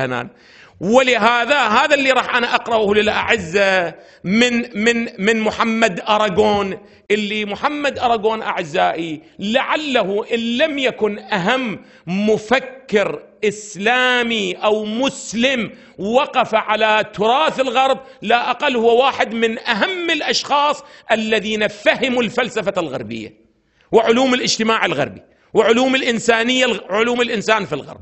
الأنان ولهذا هذا اللي راح أنا أقرأه للأعزة من من من محمد أراغون اللي محمد أراغون أعزائي لعله إن لم يكن أهم مفكر إسلامي أو مسلم وقف على تراث الغرب لا أقل هو واحد من أهم الأشخاص الذين فهموا الفلسفة الغربية وعلوم الاجتماع الغربي وعلوم الإنسانية علوم الإنسان في الغرب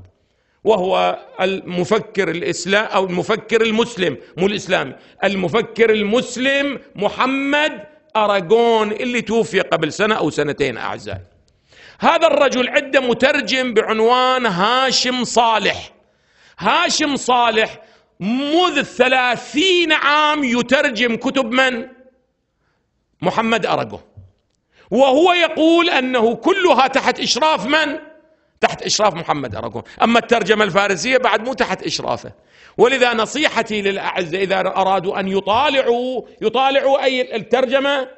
وهو المفكر الاسلام او المفكر المسلم مو الاسلامي المفكر المسلم محمد اراغون اللي توفي قبل سنه او سنتين اعزائي هذا الرجل عنده مترجم بعنوان هاشم صالح هاشم صالح منذ ثلاثين عام يترجم كتب من؟ محمد اراغون وهو يقول أنه كلها تحت إشراف من؟ تحت إشراف محمد أراكم أما الترجمة الفارسية بعد مو تحت إشرافه ولذا نصيحتي للأعزة إذا أرادوا أن يطالعوا يطالعوا أي الترجمة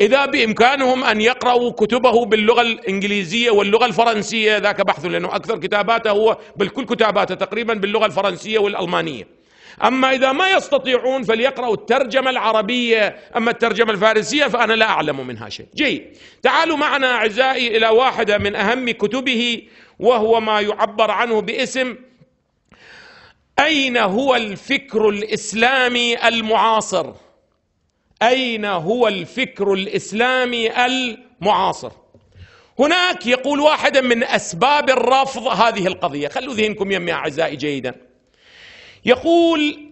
إذا بإمكانهم أن يقرأوا كتبه باللغة الإنجليزية واللغة الفرنسية ذاك بحث لأنه أكثر كتاباته هو بالكل كتاباته تقريبا باللغة الفرنسية والألمانية أما إذا ما يستطيعون فليقرأوا الترجمة العربية أما الترجمة الفارسية فأنا لا أعلم منها شيء جيد تعالوا معنا أعزائي إلى واحدة من أهم كتبه وهو ما يعبر عنه باسم أين هو الفكر الإسلامي المعاصر أين هو الفكر الإسلامي المعاصر هناك يقول واحدا من أسباب الرفض هذه القضية خلوا ذهنكم يمي أعزائي جيداً يقول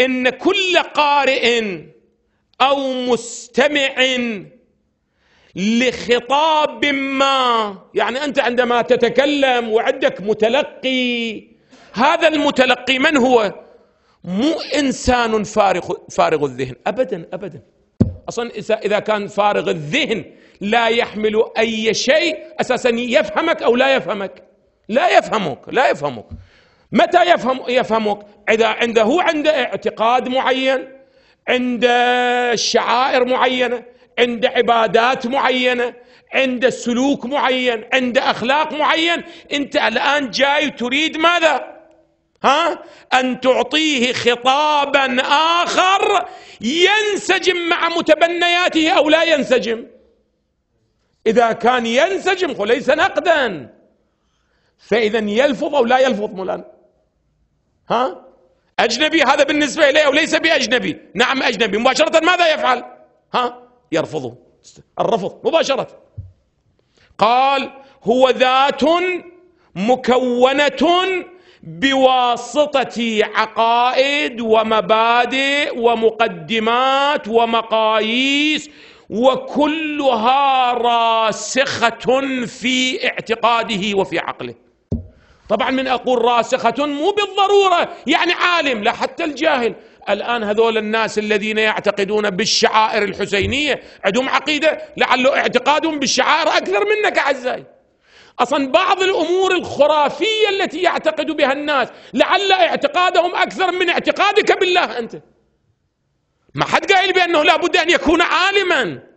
إن كل قارئ أو مستمع لخطاب ما يعني أنت عندما تتكلم وعندك متلقي هذا المتلقي من هو مو إنسان فارغ, فارغ الذهن أبدا أبدا أصلا إذا كان فارغ الذهن لا يحمل أي شيء أساسا يفهمك أو لا يفهمك لا يفهمك لا يفهمك متى يفهم يفهمك إذا عنده هو عنده اعتقاد معين عنده شعائر معينة عنده عبادات معينة عنده سلوك معين عنده أخلاق معين أنت الآن جاي تريد ماذا ها أن تعطيه خطابا آخر ينسجم مع متبنياته أو لا ينسجم إذا كان ينسجم وليس نقدا فإذا يلفظ أو لا يلفظ مولانا ها أجنبي هذا بالنسبة إليه ليس بأجنبي نعم أجنبي مباشرة ماذا يفعل ها يرفضه الرفض مباشرة قال هو ذات مكونة بواسطة عقائد ومبادئ ومقدمات ومقاييس وكلها راسخة في اعتقاده وفي عقله طبعا من أقول راسخة مو بالضرورة يعني عالم لا حتى الجاهل الآن هذول الناس الذين يعتقدون بالشعائر الحسينية عندهم عقيدة لعله اعتقادهم بالشعائر أكثر منك أعزائي أصلا بعض الأمور الخرافية التي يعتقد بها الناس لعل اعتقادهم أكثر من اعتقادك بالله أنت ما حد قايل بأنه لابد أن يكون عالما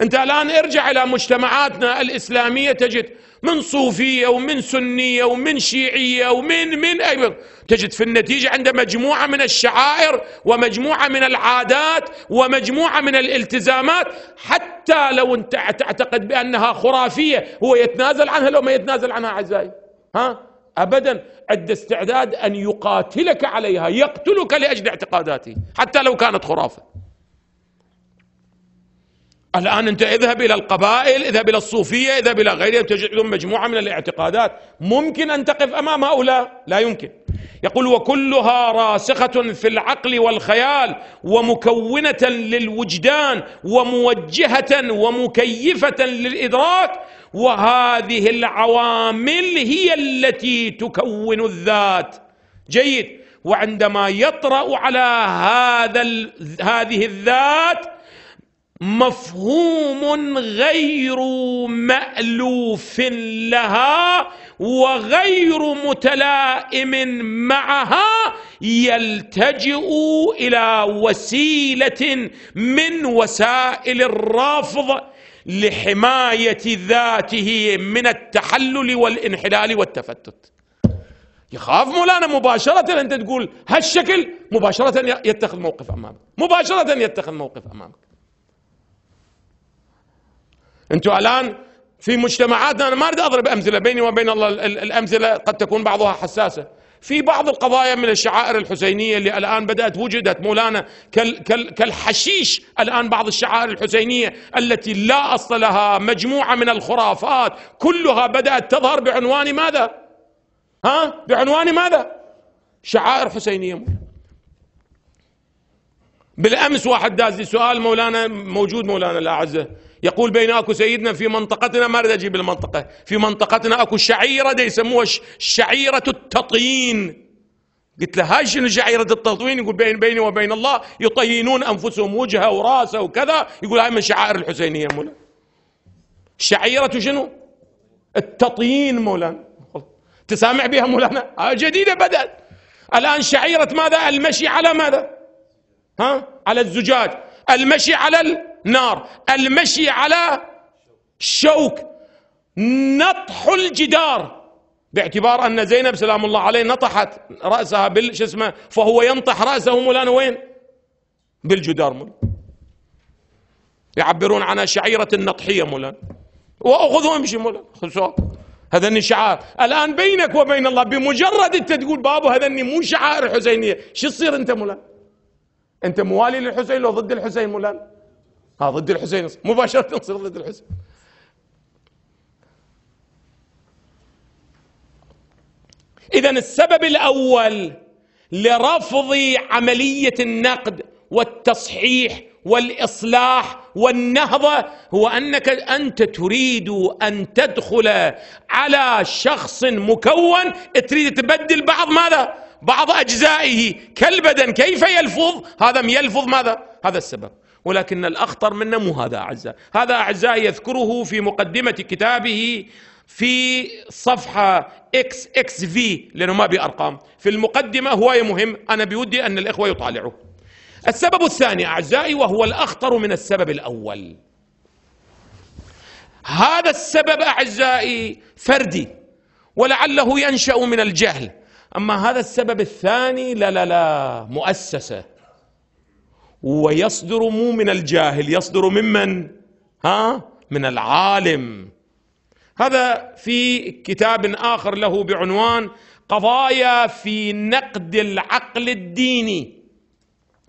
انت الان ارجع الى مجتمعاتنا الاسلاميه تجد من صوفيه ومن سنيه ومن شيعيه ومن من ايضا تجد في النتيجه عنده مجموعه من الشعائر ومجموعه من العادات ومجموعه من الالتزامات حتى لو انت تعتقد بانها خرافيه هو يتنازل عنها لو ما يتنازل عنها اعزائي ها ابدا عند استعداد ان يقاتلك عليها يقتلك لاجل اعتقاداته حتى لو كانت خرافه الآن أنت اذهب إلى القبائل اذهب إلى الصوفية اذهب إلى غيرهم تجدهم مجموعة من الاعتقادات ممكن أن تقف أمام هؤلاء لا يمكن يقول وكلها راسخة في العقل والخيال ومكونة للوجدان وموجهة ومكيفة للإدراك وهذه العوامل هي التي تكون الذات جيد وعندما يطرأ على هذا هذه الذات مفهوم غير مالوف لها وغير متلائم معها يلتجئ الى وسيله من وسائل الرافض لحمايه ذاته من التحلل والانحلال والتفتت يخاف مولانا مباشرة أنت تقول هالشكل مباشرة يتخذ موقف أمامك مباشرة يتخذ موقف أمامك انتوا الان في مجتمعاتنا انا ما اريد اضرب امثله بيني وبين الله الامثله قد تكون بعضها حساسه في بعض القضايا من الشعائر الحسينيه اللي الان بدات وجدت مولانا كالحشيش الان بعض الشعائر الحسينيه التي لا اصل لها مجموعه من الخرافات كلها بدات تظهر بعنوان ماذا؟ ها؟ بعنوان ماذا؟ شعائر حسينيه بالأمس واحد داز لي سؤال مولانا موجود مولانا الأعزة يقول بين أكو سيدنا في منطقتنا ما أريد أجيب المنطقة في منطقتنا أكو شعيرة دي يسموها شعيرة التطيين قلت له هاي شنو شعيرة التطوين يقول بين بيني وبين الله يطينون أنفسهم وجهه وراسه وكذا يقول هاي من شعائر الحسينية مولانا شعيرة شنو التطيين مولانا تسامع بها مولانا هاي آه، جديدة بدأت الآن شعيرة ماذا المشي على ماذا ها على الزجاج المشي على النار المشي على الشوك نطح الجدار باعتبار ان زينب سلام الله عليه نطحت راسها بال شو اسمه فهو ينطح راسه مولانا وين؟ بالجدار مولانا يعبرون عنها شعيره النطحيه مولانا وأخذوا امشي مولانا خلصوا هذا شعار الان بينك وبين الله بمجرد انت تقول بابو هذا مو شعائر حسينيه شو تصير انت مولانا انت موالي للحسين لو ضد الحسين مولانا ها آه، ضد الحسين مباشره تصير ضد الحسين اذا السبب الاول لرفض عمليه النقد والتصحيح والاصلاح والنهضه هو انك انت تريد ان تدخل على شخص مكون تريد تبدل بعض ماذا بعض أجزائه كالبدن كيف يلفظ هذا يلفظ ماذا هذا السبب ولكن الأخطر منا مو هذا أعزائي هذا أعزائي يذكره في مقدمة كتابه في صفحة اكس اكس في لأنه ما بأرقام في المقدمة هواية مهم أنا بودي أن الإخوة يطالعوا السبب الثاني أعزائي وهو الأخطر من السبب الأول هذا السبب أعزائي فردي ولعله ينشأ من الجهل أما هذا السبب الثاني لا لا لا مؤسسة ويصدر مو من الجاهل يصدر ممن ها من العالم هذا في كتاب آخر له بعنوان قضايا في نقد العقل الديني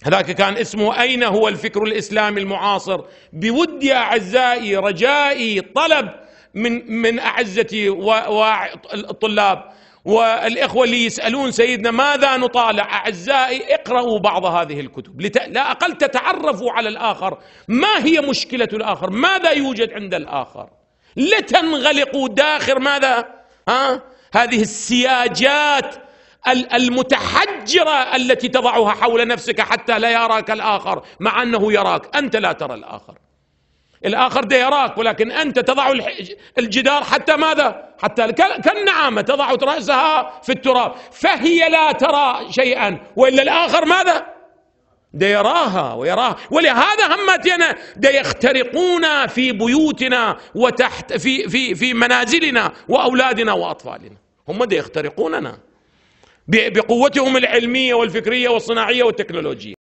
هذاك كان اسمه أين هو الفكر الإسلامي المعاصر بودي أعزائي رجائي طلب من من أعزتي وطلاب والإخوة اللي يسألون سيدنا ماذا نطالع أعزائي اقرأوا بعض هذه الكتب لا أقل تتعرفوا على الآخر ما هي مشكلة الآخر ماذا يوجد عند الآخر لتنغلقوا داخل ماذا ها؟ هذه السياجات المتحجرة التي تضعها حول نفسك حتى لا يراك الآخر مع أنه يراك أنت لا ترى الآخر الآخر ده يراك ولكن أنت تضع الجدار حتى ماذا حتى كالنعامة تضع رأسها في التراب فهي لا ترى شيئا وإلا الآخر ماذا ده يراها ويراها ولهذا همتي أنا ده يخترقون في بيوتنا وتحت في, في, في منازلنا وأولادنا وأطفالنا هم ده يخترقوننا بقوتهم العلمية والفكرية والصناعية والتكنولوجية